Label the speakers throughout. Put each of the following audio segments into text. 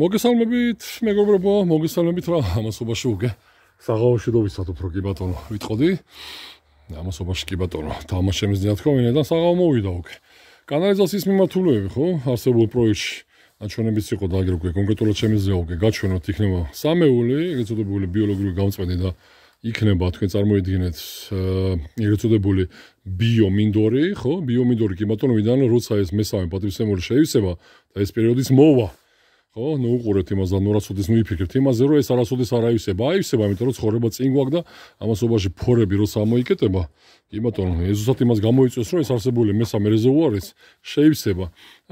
Speaker 1: მოგესალმებით, მეგობრებო, მოგესალმებით რა ამასობაში უკვე. საღაოშიდობისათ უფრო კი ბატონო, ვიტყოდი. ამასობაში კი ბატონო, თამაში მეძნია თქო, მინე და საღაო მოვიდა უკვე. კანალიზაციის მიმართულები ხო? არსებულ პროექტში აჩვენებს იყო დაგერ უკვე კონკრეტულად შემიძლია უკვე გაჩვენოთ იქნება სამეული, ეგეთწოდებული ბიოლოგიური გამწვანე და იქნება თქვენ წარმოიდგინეთ ეგეთწოდებული ბიომინდორი, ხო? ბიომინდორი კი ბატონო, ვიდან როცა ეს მესამე პატრისემული შეივსება და ეს პერიოდის მოვა. ხო, ნუ უყურეთ იმას და ნუ რაცოდეს ნუ იფიქრეთ იმაზე, რომ ეს არასოდეს არ აივსება, აივსება, იმიტომ რომ ცხოვრება წინ გვაქვს და ამასობაში ფორები რო სამოიკეტება, იმიტომ რომ ეზოსად იმას გამოიწვევს, რომ ეს არსებული მესამე რეზერვუარიც შეივსება.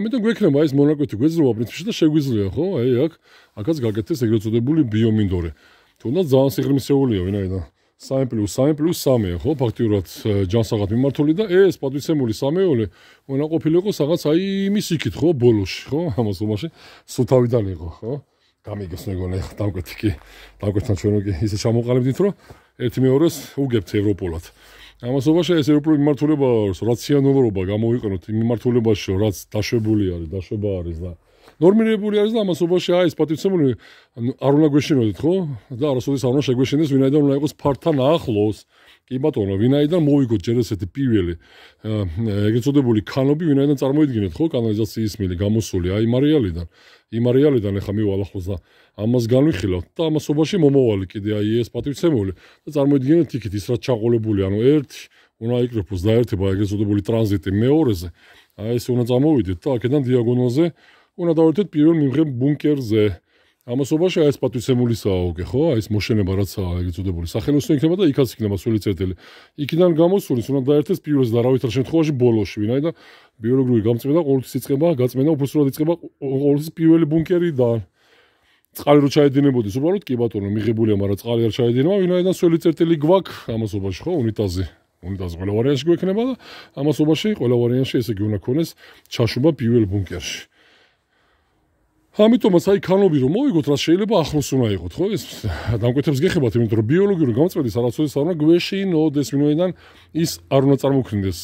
Speaker 1: ამიტომ გვექნება ეს მონაკვეთი გვეძლოა პრინციპში და შეგვიძლია, ხო? აი, აქ აქაც გაგეთეს ეგრეთ წოდებული ბიომინდორი. თუნდაც ძალიან სიღრმისეულია, ვინაიდან 3 პლუს 3 პლუს 3-ია, ხო, ფაქტიურად ჯანსაღად მიმართული და ეს პატვისემული სამეული უნდა ყოფილიყო რაღაც აი იმის იქით, ხო, ბოლოში, ხო, ამას უმაში სუთავიდან იყო, ხო? გამიგეს მეგონა, ეხა დავკვეთი კი, დავკვეთან ჩვენ როგორი ისე ჩამოყალიბდით, რომ ერთ მეორეს უგებთ ევროპულად. ამას უმაში ეს ევროპული მიმართულება, რაციონალობა გამოიყენოთ იმ მიმართულებაში, რაც დაშვებული არის, დაშვება არის და ნორმირებული არის და ამას უბოში აი ეს პატიცემული არ უნდა გვეშინოდეთ ხო და არასოდეს არ უნდა შეგვეშინდეს ვინაიდან უნდა იყოს ფართან ახლოს კი ბატონო ვინაიდან მოიგოთ ჯერ ესეთი პივილი ეგრეთ წოდებული ქანობი ვინაიდან წარმოიდგინეთ ხო კანალიზაციის მილი გამოსული აი მარიალიდან იმარიალიდან ეხა მივალახოს და ამას განვიხილავთ და ამას უბოში მომავალი კიდე აი ეს პატიცემული და წარმოიდგინეთ იქით ის რა ჩაღოლებული ანუ ერთი უნდა იყოს დაერთება ეგრეთ წოდებული ტრანზიტი მეორეზე აი ეს უნდა წარმოვიდეთ და აქედან დიაგონალზე უნდა დავერთეთ პირველ მიმღებ ბუნკერზე. ამასობაში აი ეს პატვისემულისაა უკვე, ხო? აი ეს მოშენება რაცაა ეგეწოდებული. სახელოსნო იქნება და იქაც იქნება სული წერტილი. იქიდან გამოსულის უნდა დაერთეს პირველს და რავითარ შემთხვევაში ბოლოში, ვინაიდა ბიოლოგიური გამწმენა ყოველთვის იწყება, გაწმენა უფრო სწორად იწყება ყოველთვის პირველი ბუნკერიდან. წყალი რო ჩაედინებოდეს, უბრალოდ კი ბატონო, მიღებულია, მაგრამ წყალი არ ჩაედინება, ვინაიდან სული წერტილი გვაქვს ამასობაში, ხო? უნიტაზი. უნიტაზი ყველა ვარიანტში გვექნება და ამასობაში ყველა ვარიანტში ესე იგი უნდა ქონდეს ჩაშუბა პირველ ბუნკერში. ამიტომაც აი ქანობი რომ მოიგოთ, რა შეიძლება ახლოს უნდა იყოს, ხო? ეს დამკვეთებს გეხებათ, იმიტომ რომ ბიოლოგიური გამოწვევის არასოდეს არ უნდა გვეშინოდეს ვინმეიდან ის არ უნდა წარმოქმნეს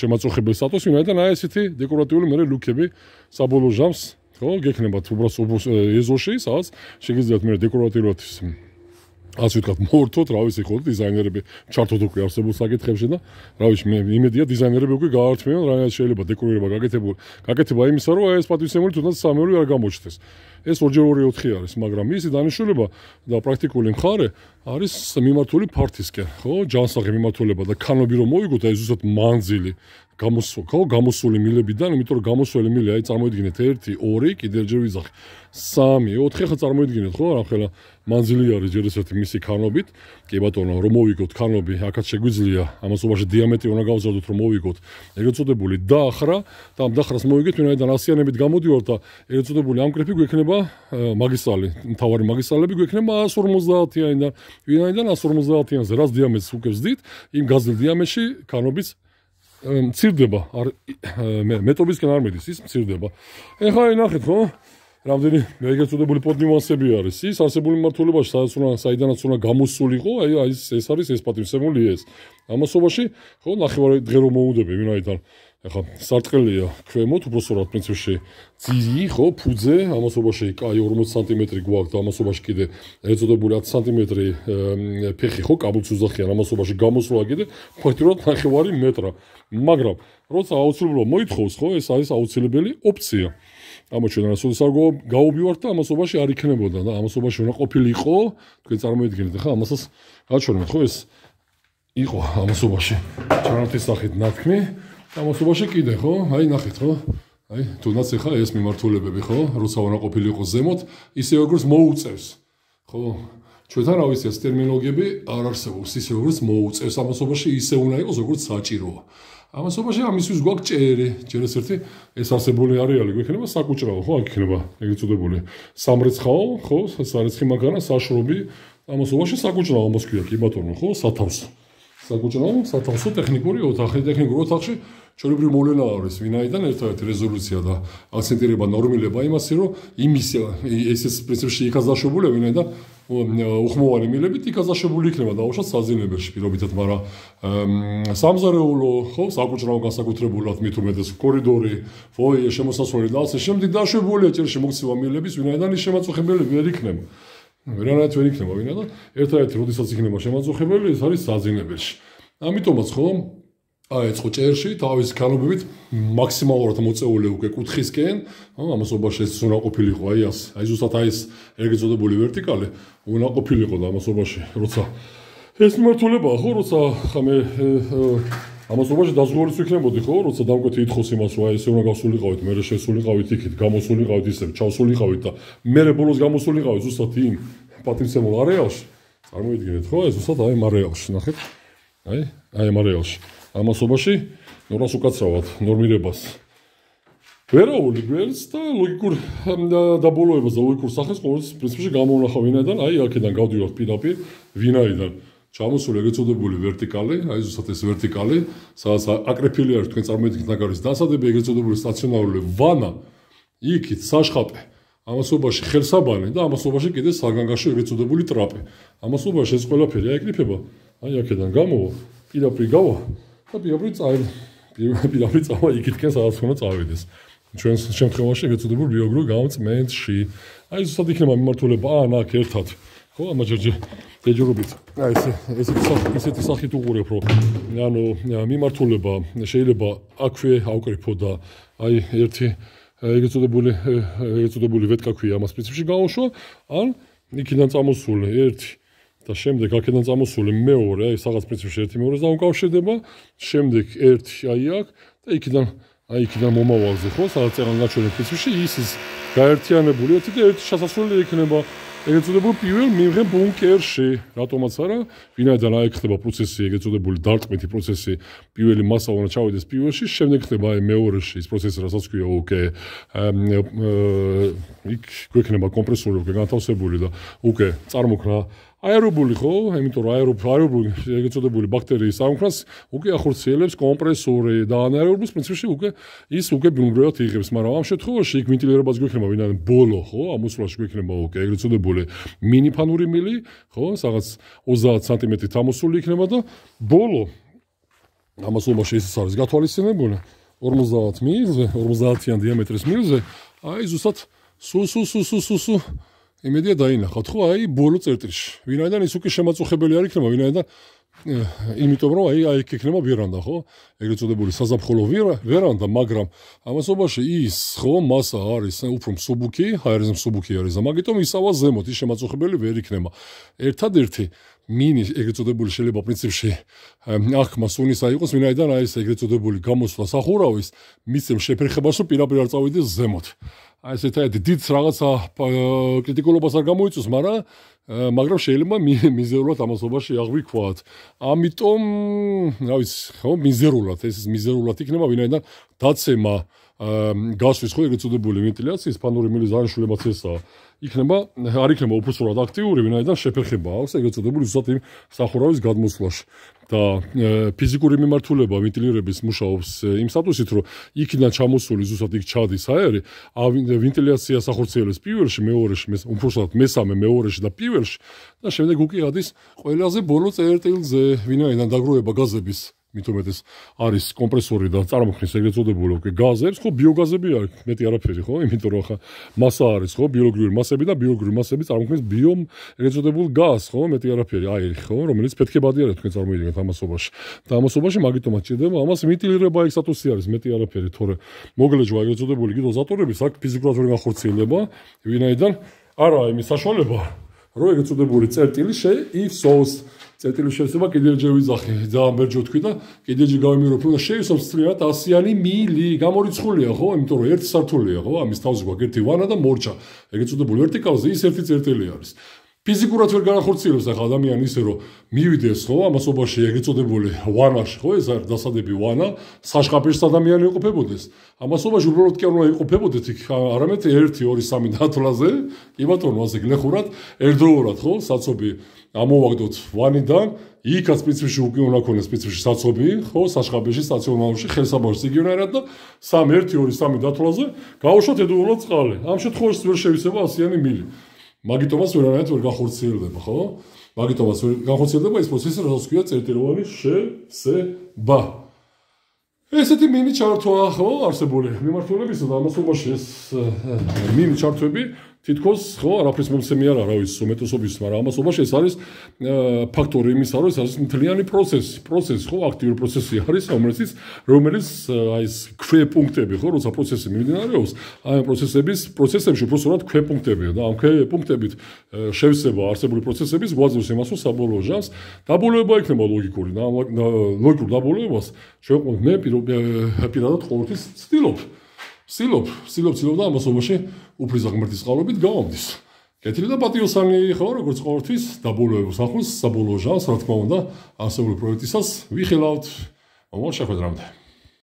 Speaker 1: შემაწუხებელ სტატუსს, ვინმეიდან აი ესეთი დეკორატიული მერე ლუქები საბოლოო ჟამს ხო გეკნებათ უბრალოდ ეზოში, სადაც შეგიძლიათ მე დეკორატიულად ასე ვთქვათ, მორთოთ, რა ვიცი, ხო დიზაინერები ჩართოთ უკვე არსებულ საკითხებში და რა ვიცი, მე იმედია დიზაინერები უკვე გაართმევენ რა შეიძლება დეკორირება გაკეთებული. გაკეთება იმისა, რომ აი ეს პატვისემული თუნდაც სამეული არ გამოჩნდეს. ეს ორჯერ ორი ოთხი არის, მაგრამ ისი დანიშნულება და პრაქტიკული მხარე არის მიმართული ფართისკენ, ხო? ჯანსაღი მიმართულება და ქანობი რომ მოიგოთ, აი ზუსტად მანძილი გამოსულა, გამოსული მილებიდან, იმიტომ რომ გამოსული მილი აი წარმოიდგინეთ 1, 2, კიდევ ჯერ ვიზახ 3, 4 ხა წარმოიდგინეთ, ხო? რა ხელა მანძილი არის ჯერ ესეთი მისი ქანობით. კი ბატონო, რომ მოვიგოთ ქანობი, ახაც შეგვიძლია ამას უბრალოდ დიამეტრი უნდა გავზარდოთ, რომ მოვიგოთ. ეგრეთ წოდებული დახრა და ამ დახრას მოვიგეთ, ვინაიდან ასიანებით გამოდიოდა და ეგრეთ წოდებული ამ კრეფი გვექნება მაგისტრალი, მთავარი მაგისტრალები გვექნება 150-იანი და ვინაიდან 150-იანზე რაც დიამეტრს უკვეცდით, იმ გაზრდილ დიამეტრში ქანობის მცირდება არ მე მეტობისგან არ მიდის ის მცირდება ეხლა ნახეთ ხო რამდენი მეგეცუდებული პოდნიუანსები არის ის არსებული მართულებაში სადაც უნდა საიდანაც უნდა გამოსულიყო აი ეს ეს არის ეს პატივსებული ეს ამასობაში ხო ნახევარი დღე რომ მოუდები ვინაიდან ახლა სარტყელია ქვემოთ უბრალოდ სწორად პრინციპში ძიი ხო ფუძე ამასობაში კაი 40 სანტიმეტრი გვაქვს და ამასობაში კიდე ეწოდებული 10 სანტიმეტრი ფეხი ხო კაბულს უძახიან ამასობაში გამოსულა კიდე ფაქტურად ნახევარი მეტრა მაგრამ როცა აუცილებლობა მოითხოვს ხო ეს არის აუცილებელი ოფცია ამოჩვენა რა სულ საგო გაუბივართ და ამასობაში არ იქნებოდა და ამასობაში უნდა ყოფილიყო თქვენ წარმოიდგინეთ ხა ამასას გაჩვენეთ ხო ეს იყო ამასობაში ჩანართის სახით ნათქმი ამასობაში კიდე ხო აი ნახეთ ხო აი თუნდაც ხა ეს მიმართულებები ხო როცა უნდა ყოფილიყო ზემოთ ისე როგორც მოუწევს ხო ჩვენთან რა ვიცი ეს ტერმინოლოგიები არ არსებობს ისე როგორც მოუწევს ამასობაში ისე უნდა იყოს როგორც საჭიროა ამასობაში ამისთვის გვაქვს წერი ჯერ ეს ერთი ეს არსებული არეალი გვექნება საკუჭრავო ხო აქ იქნება ეგრეთ წოდებული სამრეცხაო ხო სამრეცხი მაგარა საშრომი ამასობაში საკუჭრავო მოსკვია კი ბატონო ხო სათავსო საკუჭრავო სათავსო ტექნიკური ოთახი ტექნიკური ოთახში ჩვენები მოვლენა არის ვინაიდან ერთადერთი რეზოლუცია და აქცენტირება ნორმილება იმასე რომ იმის ეს ეს პრინციპში იკაზაშებული ვინაიდან უხმოვანი მილებით იკაზაშებული იქნება დაუშვათ საზინებელში პირობითად მაგრამ სამზარეულო ხო საკუთრო განსაკუთრებულად მით უმეტეს კორიდორი ფოიე შემოსასვლელი და ასე შემდეგ დაშვებული ჭერში მოქცევა მილების ვინაიდან ის შემაწუხებელი ვერ იქნება ვერანაირად ვერ იქნება ვინაიდან ერთადერთი როდესაც იქნება შემაწუხებელი ეს არის საზინებელში ამიტომაც ხო აეწყო წერში თავის კანობებით მაქსიმალურად მოწეული უკვე კუთხისკენ, ხო, ამას უბრალოდ შეიძლება უნდა ყოფილიყო აი ეს, აი ზუსტად აი ეს ეგეცოდებული ვერტიკალი უნდა ყოფილიყო და ამას უბრალოდ როცა ეს მიმართულებაა ხო, როცა ხამე ამას უბრალოდ დაზღურულს ვიქნებოდი ხო, როცა დამკვეთი ითხოს იმას, რომ აი ესე უნდა გასულიყავით, მე რა შესულიყავით იქით, გამოსულიყავით ისე, ჩავსულიყავით და მე რა ბოლოს გამოსულიყავით ზუსტად იმ პატრიცემულ არეალში. წარმოიდგინეთ ხო, ეს ზუსტად აი მარეალში ნახეთ. აი, აი მარეალში. ამასობაში ნორმას უკაცრავად ნორმირებას ვერაული გველს და ლოგიკურ დაბოლოებას და ლოგიკურ სახეს ყოველთვის პრინციპში გამოვნახა ვინაიდან აი აქედან გავდივართ პირდაპირ ვინაიდან ჩამოსული ეგეცოდებული ვერტიკალი, აი ზუსტად ეს ვერტიკალი, სადაც აკრეფილი არის თქვენ წარმოიდგინეთ ნაგარის დასადები ეგეცოდებული სტაციონარული ვანა იქით საშხაპე ამასობაში ხელსაბანე და ამასობაში კიდე საგანგაშო ეგეცოდებული ტრაპე. ამასობაში ეს ყველაფერი აეკრიფება. აი აქედან გამოვა, პირდაპირ გავა. და პირობი წავიდე. პირობი წავა იქით კენ სადაც უნდა წავიდეს. ჩვენს შემთხვევაში გეცოდებულ ბიოგრო გამწმენში. აი ზუსტად იქნება მიმართულება ან აქ ერთად. ხო, ამა ჯერ ჯერობით. აი ეს ეს ისეთი სახით უყურებ რო ანუ მიმართულება შეიძლება აქვე აუკრიფო და აი ერთი ეგეცოდებული ეგეცოდებული ვეთკაქვია ამას პრინციპში გაოშო ან იქიდან წამოსული ერთი და შემდეგ აქედან წამოსული მეორე, აი სადღაც პრინციპში ერთი მეორეს დაუკავშირდება, შემდეგ ერთი აი აქ და იქიდან აი იქიდან მომავალზე ხო, სადაც ეღან გაჩვენებს პრინციპში, ის ის გაერთიანებული ერთი და ერთი შესაძლებელი იქნება ეგრეთ წოდებულ პირველ მიმღენ ბუნკერში, რატომაც არა, ვინაიდან აი ხდება პროცესი, ეგრეთ წოდებული დარტყმითი პროცესი, პირველი მასა უნდა ჩავიდეს პირველში, შემდეგ ხდება აი მეორეში ეს პროცესი, რასაც ქვია უკე იქ გვექნება კომპრესორი უკვე განთავსებული და უკვე წარმოქმნა აერობული ხო? ამიტომ აერო აერობული ეგრეთ წოდებული ბაქტერიის სამკრას უკვე ახორციელებს კომპრესორი და ანაერობის პრინციპში უკვე ის უკვე ბუნებრივად იღებს, მაგრამ ამ შემთხვევაში იქ ვენტილირებას გვექნება ვინაიდან ბოლო ხო? ამ უსულაში გვექნება უკვე ეგრეთ წოდებული მიღებული მინიფანური მილი, ხო, სადღაც 30 სანტიმეტრი თამოსული იქნება და ბოლო თამოსულმა შეიძლება არის გათვალისწინებული 50 მილზე, 50-იან დიამეტრის მილზე, აი ზუსტად სუ სუ სუ სუ სუ სუ იმედია დაინახოთ ხო აი ბოლო წერტილში ვინაიდან ის უკვე შემაწუხებელი არ იქნება ვინაიდან იმიტომ რომ აი აი იქნება ვერანდა ხო ეგრეთ წოდებული საზაფხულო ვერანდა მაგრამ ამასობაში ის ხო მასა არის უფრო მსუბუქი ჰაერის მსუბუქი არის ამიტომ ისავა ზემოთ ის შემაწუხებელი ვერ იქნება ერთადერთი მინის ეგრეთ წოდებული შეიძლება პრინციპში ახმას უნისა იყოს ვინაიდან აი ეს ეგრეთ წოდებული გამოსვლა სახურავის მისემ შეფერხებას რომ პირაპირ არ წავიდეს ზემოთ აი ესეთ ერთ დიდს რაღაცა კრიტიკულობას არ გამოიწვის, მაგრამ მაგრამ შეიძლება მიზერულად ამასობაში აღვიქვათ. ამიტომ, რა ვიცი, ხო, მიზერულად, ეს მიზერულად იქნება, ვინაიდან დაცემა გასვის ხო ეგეც უდებული ვენტილაციის, ფანური მილი ზანშულებაც ესაა. იქნება არ იქნება უფრო სწორად აქტიური, ვინაიდან შეფერხება აქვს, ეგეც წოდებული ზუსტად იმ სახურავის გადმოსვლაში. და ფიზიკური მიმართულება ვენტილირების მუშაობს იმ სტატუსით, რომ იქიდან ჩამოსული ზუსტად იქ ჩადის აერი, ა ვენტილაცია სახურციელის პირველში, მეორეში, უფრო სწორად მესამე, მეორეში და პირველში და შემდეგ უკი ადის ყველაზე ბოლო წერტილზე, ვინაიდან დაგროვება გაზების მიტომედეს არის კომპრესორი და წარმოქმნის ეგრეთ წოდებული ოკე გაზებს, ხო ბიოგაზები არის, მეტი არაფერი ხო, იმიტომ რომ ხა მასა არის ხო, ბიოლოგიური მასები და ბიოლოგიური მასები წარმოქმნის ბიომ ეგრეთ წოდებულ გაზს ხო, მეტი არაფერი, აი ხო, რომელიც ფეთქებადი არის თქვენ წარმოიდგინეთ ამასობაში. და ამასობაში მაგითომაც ჭირდება ამას მიტილირება ეგ სტატუსი არის, მეტი არაფერი, თორე მოგლეჯვა ეგრეთ წოდებული გიდოზატორები საკ ფიზიკურად ვერ განხორციელდება, ვინაიდან არაა იმის საშუალება, რომ ეგრეთ წოდებული წერტილი შეიძლება ისოს წეტილი შეესაბა კიდეჯი ვიზახი ძალიან ბერჯო თქვი და კიდეჯი გავიმირო ფულა შეესაბს წლიათ 100-იანი მილი გამორიცხულია ხო იმიტომ რომ ერთ სართულია ხო ამის თავზე გვაქვს ერთი ვანა და მორჩა ეგეც უდებული ვერტიკალზე ის ერთი წერტილი არის ფიზიკურად ვერ განახორციელებს ახლა ადამიანი ისე რომ მივიდეს ხო ამას ობაში ეგეც უდებული ვანაში ხო ეს არის დასადები ვანა საშხაპის ადამიანი იყოფებოდეს ამას ობაში უბრალოდ კი არ უნდა იყოფებოდეთ იქ არამედ 1 2 3 დათლაზე კი ბატონო ასე გლეხურად ერთდროულად ხო საწობი ამოვაგდოთ ვანიდან, იქაც სპეციფიში უკვე უნდა ქონდეს სპეციფიში საწობი, ხო, საშხაბეში, სტაციონარში, ხელსაბარში იგივნაირად და 3 1 2 3 დათვლაზე გავუშვათ ედულო წყალი. ამ შემთხვევაში ვერ შევისება ასიანი მილი. მაგიტომას ვერ არის ვერ გახორციელდება, ხო? მაგიტომას ვერ გახორციელდება ეს პროცესი, როგორც ქვია წერტილოვანი შსბა. ესეთი მინი ჩარტოა, ხო, არსებული მიმართულებისა და ამასობაში ეს მინი ჩარტები თითქოს ხო არაფრის მომსემი არ არის უმეტესობის მაგრამ ამასობაში ეს არის ფაქტორი იმის არის ეს მთლიანი პროცესი პროცესი ხო აქტიური პროცესი არის რომელიც რომელიც აი ეს ქვე პუნქტები ხო როცა პროცესი მიმდინარეობს აი პროცესების პროცესებში უფრო სწორად ქვე პუნქტებია და ამ ქვე პუნქტებით შევსება არსებული პროცესების გვაძლევს იმას რომ საბოლოო ჟამს დაბოლოება იქნება ლოგიკური და ლოგიკურ დაბოლოებას შევყვეთ მე პირადად ყოველთვის ვცდილობ სილობ, სილობ, სილობ და ამასობაში უფრის აღმართის ყალობით გამომდის. კეთილი და პატიოსანი ხო, როგორც ყოველთვის, დაბოლოებს ახლოს, საბოლოო ჟანს, რა თქმა უნდა, ასეული პროექტისას ვიხილავთ. მოშეხვედრამდე.